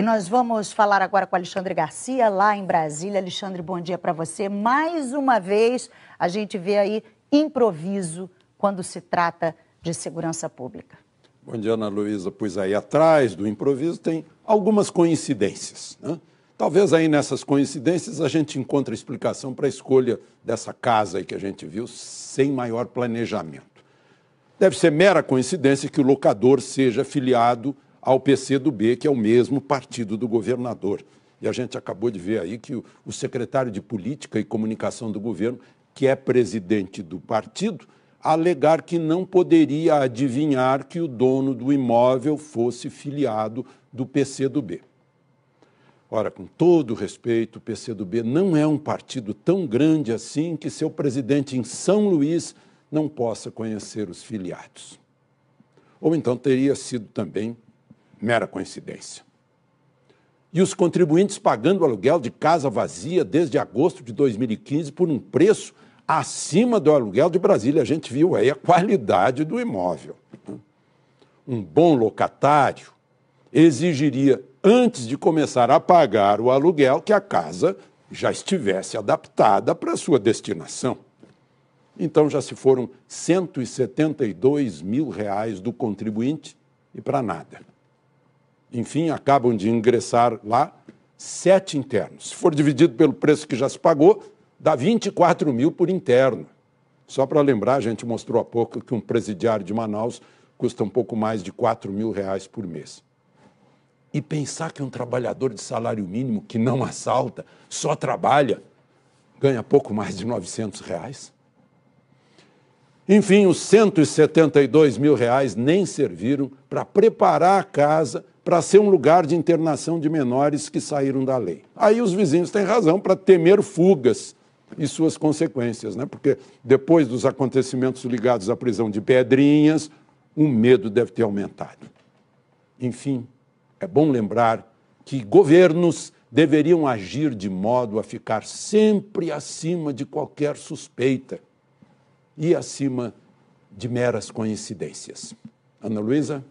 E nós vamos falar agora com Alexandre Garcia, lá em Brasília. Alexandre, bom dia para você. Mais uma vez, a gente vê aí improviso quando se trata de segurança pública. Bom dia, Ana Luísa. Pois aí atrás do improviso tem algumas coincidências. Né? Talvez aí nessas coincidências a gente encontre explicação para a escolha dessa casa aí que a gente viu sem maior planejamento. Deve ser mera coincidência que o locador seja filiado ao PCdoB, que é o mesmo partido do governador. E a gente acabou de ver aí que o secretário de Política e Comunicação do governo, que é presidente do partido, alegar que não poderia adivinhar que o dono do imóvel fosse filiado do PCdoB. Ora, com todo respeito, o PCdoB não é um partido tão grande assim que seu presidente em São Luís não possa conhecer os filiados. Ou então teria sido também mera coincidência. E os contribuintes pagando aluguel de casa vazia desde agosto de 2015 por um preço acima do aluguel de Brasília. A gente viu aí a qualidade do imóvel. Um bom locatário exigiria, antes de começar a pagar o aluguel, que a casa já estivesse adaptada para a sua destinação. Então já se foram 172 mil reais do contribuinte e para nada enfim, acabam de ingressar lá sete internos. Se for dividido pelo preço que já se pagou, dá 24 mil por interno. Só para lembrar, a gente mostrou há pouco que um presidiário de Manaus custa um pouco mais de 4 mil reais por mês. E pensar que um trabalhador de salário mínimo que não assalta, só trabalha, ganha pouco mais de 900 reais? Enfim, os 172 mil reais nem serviram para preparar a casa para ser um lugar de internação de menores que saíram da lei. Aí os vizinhos têm razão para temer fugas e suas consequências, né? porque depois dos acontecimentos ligados à prisão de Pedrinhas, o medo deve ter aumentado. Enfim, é bom lembrar que governos deveriam agir de modo a ficar sempre acima de qualquer suspeita e acima de meras coincidências. Ana Luísa?